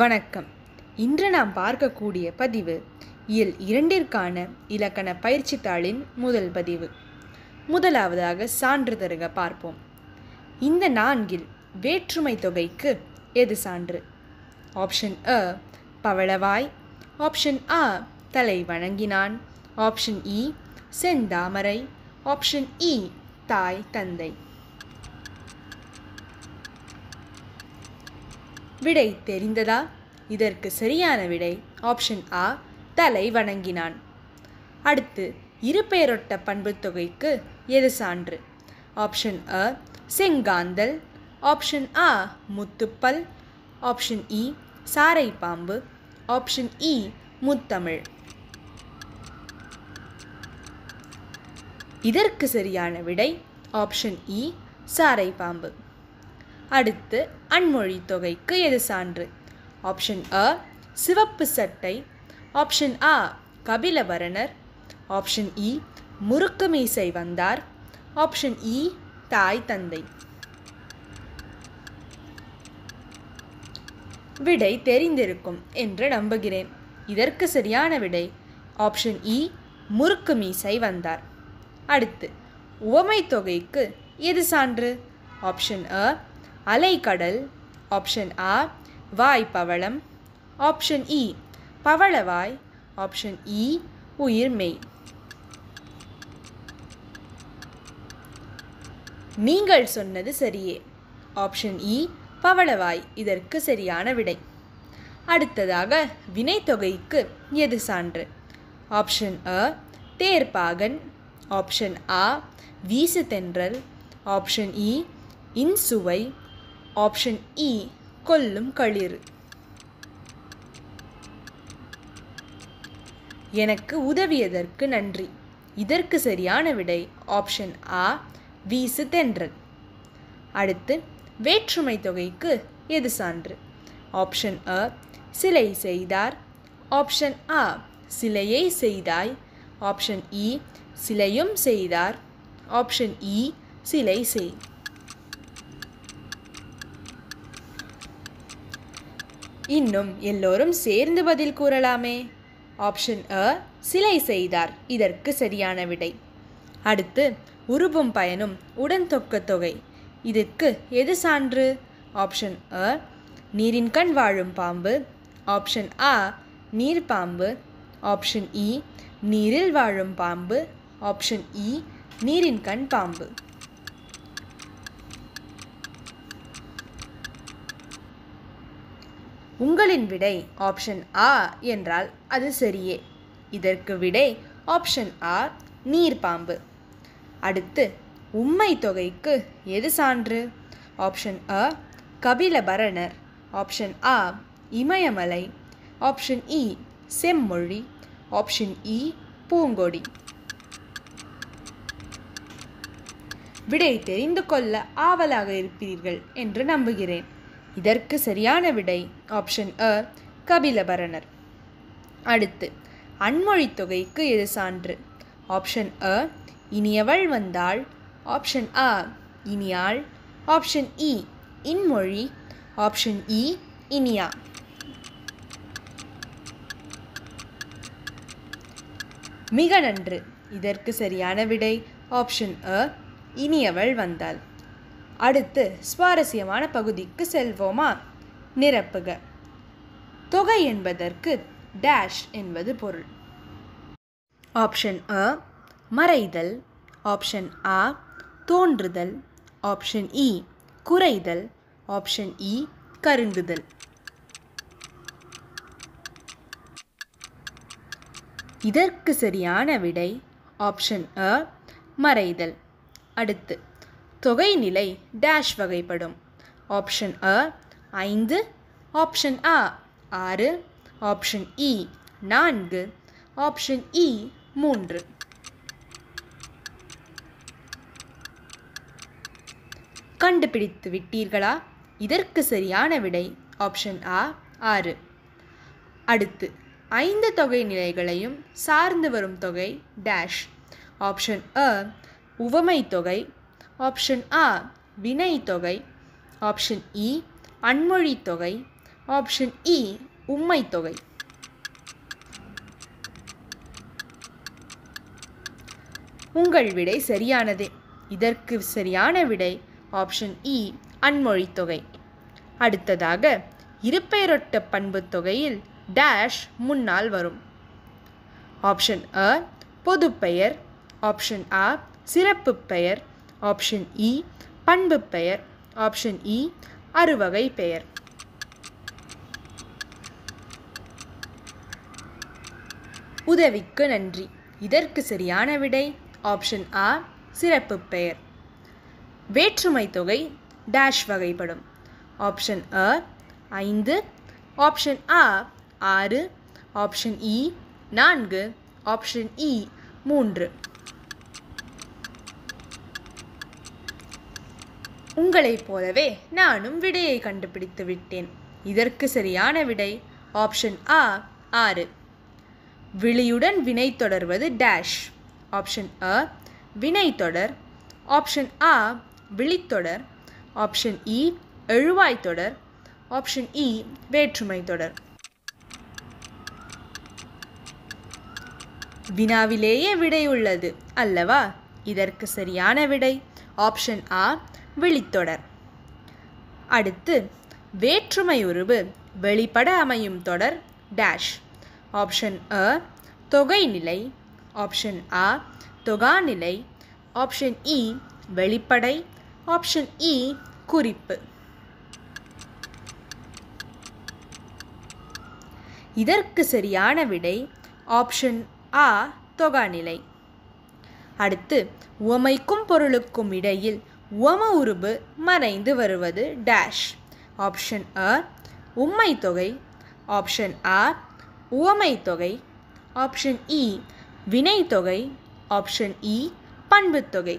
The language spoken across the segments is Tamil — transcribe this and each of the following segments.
வணக்கம் இன்று நாம் பார்க்கக்கூடிய பதிவு இயல் இரண்டிற்கான இலக்கண பயிற்சி தாளின் முதல் பதிவு முதலாவதாக சான்று தருக பார்ப்போம் இந்த நான்கில் வேற்றுமை தொகைக்கு எது சான்று ஆப்ஷன் அ பவளவாய் ஆப்ஷன் ஆ தலை வணங்கினான் ஆப்ஷன் இ செந்தாமரை ஆப்ஷன் இ தாய் தந்தை விடை தெரிந்ததா இதற்கு சரியான விடை ஆப்ஷன் ஆ தலை வணங்கினான் அடுத்து இரு பண்பு தொகைக்கு எது சான்று ஆப்ஷன் அ செங்காந்தல் ஆப்ஷன் ஆ முத்துப்பல் ஆப்ஷன் இ சாரை பாம்பு ஆப்ஷன் இ முத்தமிழ் இதற்கு சரியான விடை ஆப்ஷன் இ சாரை பாம்பு அடுத்து அன்மொழி தொகைக்கு எது சான்று ஆப்ஷன் அ சிவப்பு சட்டை ஆப்ஷன் ஆ கபிலவரணர் ஆப்ஷன் இ e, முறுக்கு மீசை வந்தார் ஆப்ஷன் இ e, தாய் தந்தை விடை தெரிந்திருக்கும் என்று நம்புகிறேன் இதற்கு சரியான விடை ஆப்ஷன் இ e, முறுக்கு மீசை வந்தார் அடுத்து உவமை தொகைக்கு எது சான்று ஆப்ஷன் அ அலைக்கடல் ஆப்ஷன் ஆ பவளம் ஆப்ஷன் இ பவளவாய் ஆப்ஷன் இ உயிர் மெய் நீங்கள் சொன்னது சரியே ஆப்ஷன் இ e, பவளவாய் இதற்கு சரியான விடை அடுத்ததாக வினைத்தொகைக்கு எது சான்று ஆப்ஷன் அ தேர்பாகன் ஆப்ஷன் ஆ வீசு தென்றல் ஆப்ஷன் இ e, இன்சுவை ஆப்ஷன் இ e, கொல்லும் களிறு எனக்கு உதவியதற்கு நன்றி இதற்கு சரியான விடை ஆப்ஷன் ஆ வீசு தென்றல் அடுத்து வேற்றுமை தொகைக்கு எது சான்று ஆப்ஷன் அ சிலை செய்தார் ஆப்ஷன் ஆ சிலையை செய்தாய் ஆப்ஷன் இ e, சிலையும் செய்தார் ஆப்ஷன் இ e, சிலை செய் இன்னும் எல்லோரும் சேர்ந்து பதில் கூறலாமே ஆப்ஷன் அ சிலை செய்தார் இதற்கு சரியான விடை அடுத்து உருபும் பயனும் உடன் தொக்க தொகை இதுக்கு எது சான்று ஆப்ஷன் அ நீரின் கண் வாழும் பாம்பு ஆப்ஷன் ஆ நீர் பாம்பு ஆப்ஷன் இ e, நீரில் வாழும் பாம்பு ஆப்ஷன் இ e, நீரின் கண் பாம்பு உங்களின் விடை ஆப்ஷன் ஆ என்றால் அது சரியே இதற்கு விடை ஆப்ஷன் நீர் நீர்ப்பாம்பு அடுத்து உண்மை தொகைக்கு எது சான்று ஆப்ஷன் அ கபிலபரணர் ஆப்ஷன் ஆ இமயமலை ஆப்ஷன் இ e, செம்மொழி ஆப்ஷன் இ e, பூங்கொடி விடை தெரிந்து கொள்ள ஆவலாக இருப்பீர்கள் என்று நம்புகிறேன் இதற்கு சரியான விடை ஆப்ஷன் அ கபிலபரணர் அடுத்து அன்மொழி தொகைக்கு எது சான்று ஆப்ஷன் அ இனியவள் வந்தாள் ஆப்ஷன் அ இனியாள் ஆப்ஷன் இ e, இன்மொழி ஆப்ஷன் இ e, இனியா மிக நன்று இதற்கு சரியான விடை ஆப்ஷன் அ இனியவள் வந்தாள் அடுத்து சுவாரஸ்யமான பகுதிக்கு செல்வோமா நிரப்புக தொகை என்பதற்கு டேஷ் என்பது பொருள் ஆப்ஷன் அ மறைதல் ஆப்ஷன் ஆ தோன்றுதல் ஆப்ஷன் இ e, குறைதல் ஆப்ஷன் இ e, கருங்குதல் இதற்கு சரியான விடை ஆப்ஷன் அ மறைதல் அடுத்து தொகை நிலை டேஷ் வகைப்படும் ஆப்ஷன் அ ஐந்து ஆப்ஷன் அ ஆறு ஆப்ஷன் இ e, நான்கு ஆப்ஷன் இ e, மூன்று கண்டுபிடித்து விட்டீர்களா இதற்கு சரியான விடை ஆப்ஷன் ஆ ஆறு அடுத்து ஐந்து தொகை நிலைகளையும் சார்ந்து வரும் தொகை டேஷ் ஆப்ஷன் அ உவமை தொகை ஆப்ஷன் ஆ வினை தொகை ஆப்ஷன் இ அன்மொழி தொகை ஆப்ஷன் இ உம்மை தொகை உங்கள் விடை சரியானது இதற்கு சரியான விடை ஆப்ஷன் இ அன்மொழி தொகை அடுத்ததாக இருப்பெயரொட்ட பண்பு தொகையில் டேஷ் முன்னால் வரும் ஆப்ஷன் அ பொதுப்பெயர் ஆப்ஷன் ஆ சிறப்பு பெயர் ஆப்ஷன் இ பண்பு பெயர் ஆப்ஷன் இ அறுவகை பெயர் உதவிக்கு நன்றி இதற்கு சரியான விடை ஆப்ஷன் ஆ சிறப்பு பெயர் வேற்றுமை தொகை டேஷ் வகைப்படும் ஆப்ஷன் அ ஐந்து ஆப்ஷன் ஆ ஆறு ஆப்ஷன் இ நான்கு ஆப்ஷன் இ மூன்று உங்களைப் போலவே நானும் விடையை கண்டுபிடித்து விட்டேன் இதற்கு சரியான விடை ஆப்ஷன் ஆ ஆறு விழியுடன் வினை தொடர்வது டேஷ் ஆப்ஷன் அ வினை தொடர் ஆப்ஷன் ஆ விழித்தொடர் ஆப்ஷன் இ எழுவாய் தொடர் ஆப்ஷன் இ வேற்றுமை தொடர் வினாவிலேயே விடை உள்ளது அல்லவா இதற்கு சரியான விடை ஆப்ஷன் ஆ விழித்தொடர் அடுத்து வேற்றுமை உருவு வெளிப்பட அமையும் தொடர் டேஷ் ஆப்ஷன் அ தொகை நிலை ஆப்ஷன் தொகா தொகாநிலை ஆப்ஷன் இ வெளிப்படை ஆப்ஷன் இ e, குறிப்பு இதற்கு சரியான விடை ஆப்ஷன் ஆ தொகாநிலை அடுத்து உவமைக்கும் பொருளுக்கும் இடையில் உம உருபு மறைந்து வருவது டேஷ் ஆப்ஷன் அ உம்மை தொகை ஆப்ஷன் ஆ உவமை தொகை ஆப்ஷன் இ e, வினை தொகை ஆப்ஷன் இ e, பண்புத்தொகை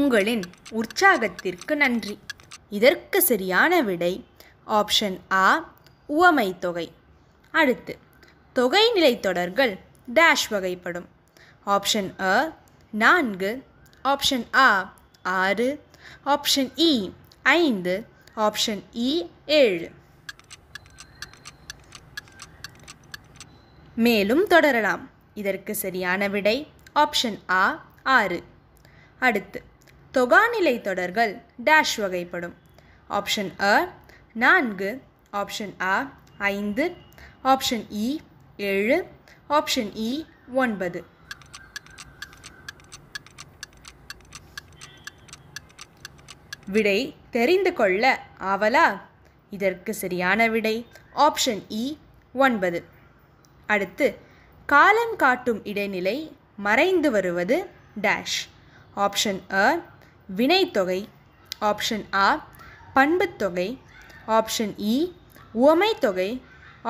உங்களின் உற்சாகத்திற்கு நன்றி இதற்கு சரியான விடை ஆப்ஷன் ஆ உவமை தொகை அடுத்து தொகைநிலை தொடர்கள் டேஷ் வகைப்படும் ஆப்ஷன் அ நான்கு ஆப்ஷன் ஆ ஆறு ஆப்ஷன் இ e, ஐந்து ஆப்ஷன் இ e, ஏழு மேலும் தொடரலாம் இதற்கு சரியான விடை ஆப்ஷன் ஆ ஆறு அடுத்து தொகாநிலை தொடர்கள் டேஷ் வகைப்படும் ஆப்ஷன் அ நான்கு ஆப்ஷன் ஆ ஐந்து ஆப்ஷன் இ e, ஏழு ஆப்ஷன் இ ஒன்பது விடை தெரிந்து கொள்ள ஆவலா இதற்கு சரியான விடை ஆப்ஷன் இ e, ஒன்பது அடுத்து காலம் காட்டும் இடைநிலை மறைந்து வருவது டேஷ் ஆப்ஷன் அ வினைத்தொகை ஆப்ஷன் ஆ பண்புத்தொகை ஆப்ஷன் இ e, உவமைத்தொகை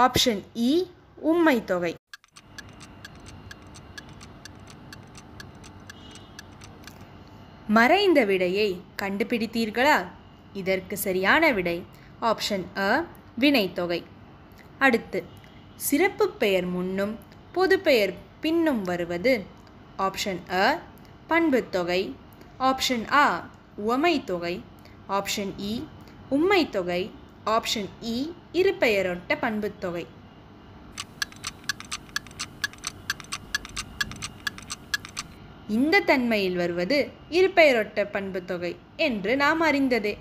ஆப்ஷன் இ e, உம்மைத்தொகை மறைந்த விடையை கண்டுபிடித்தீர்களா இதற்கு சரியான விடை ஆப்ஷன் அ வினைத்தொகை அடுத்து சிறப்பு பெயர் முன்னும் பொது பெயர் பின்னும் வருவது ஆப்ஷன் அ பண்புத்தொகை ஆப்ஷன் ஆ தொகை ஆப்ஷன் இ e, உம்மைத்தொகை ஆப்ஷன் இ e, இருபெயரொட்ட பண்புத்தொகை இந்த தன்மையில் வருவது இருபெயரொட்ட பண்பு தொகை என்று நாம் அறிந்ததே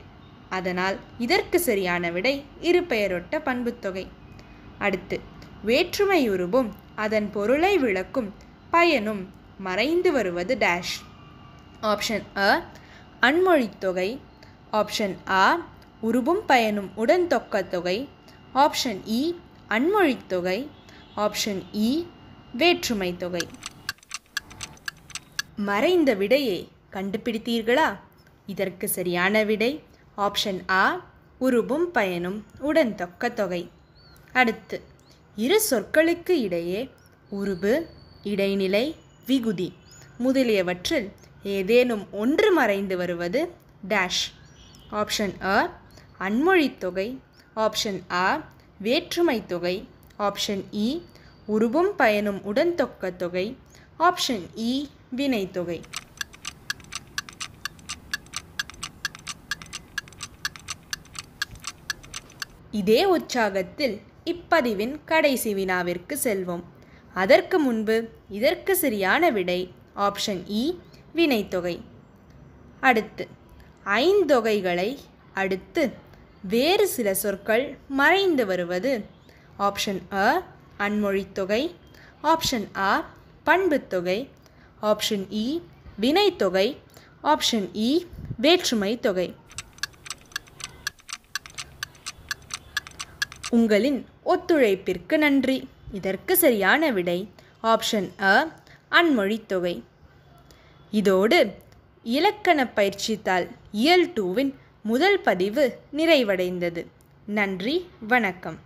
அதனால் இதற்கு சரியான விடை இருபெயரொட்ட பண்பு தொகை அடுத்து உருவும் அதன் பொருளை விளக்கும் பயனும் மறைந்து வருவது டேஷ் ஆப்ஷன் அ தொகை ஆப்ஷன் அ உருவும் பயனும் உடன் தொக்க தொகை ஆப்ஷன் e, இ தொகை ஆப்ஷன் இ e, வேற்றுமை தொகை மறைந்த விடையை கண்டுபிடித்தீர்களா இதற்கு சரியான விடை ஆப்ஷன் ஆ உருபும் பயனும் உடன் தொக்க தொகை அடுத்து இரு சொற்களுக்கு இடையே உருபு இடைநிலை விகுதி முதலியவற்றில் ஏதேனும் ஒன்று மறைந்து வருவது டேஷ் ஆப்ஷன் அ அன்மொழி தொகை ஆப்ஷன் அ வேற்றுமை தொகை ஆப்ஷன் இ உருவும் பயனும் உடன் தொக்க தொகை ஆப்ஷன் இ வினைத்தொகை இதே உற்சாகத்தில் இப்பதிவின் கடைசி வினாவிற்கு செல்வோம் அதற்கு முன்பு இதற்கு சரியான விடை ஆப்ஷன் இ e, வினைத்தொகை அடுத்து ஐந்தொகைகளை அடுத்து வேறு சில சொற்கள் மறைந்து வருவது ஆப்ஷன் அ அன்மொழித்தொகை ஆப்ஷன் ஆ பண்புத்தொகை ஆப்ஷன் இ e, வினைத்தொகை ஆப்ஷன் இ e, வேற்றுமை தொகை உங்களின் ஒத்துழைப்பிற்கு நன்றி இதற்கு சரியான விடை ஆப்ஷன் அ அன்மொழித்தொகை இதோடு இலக்கண பயிற்சித்தால் இயல் டூவின் முதல் பதிவு நிறைவடைந்தது நன்றி வணக்கம்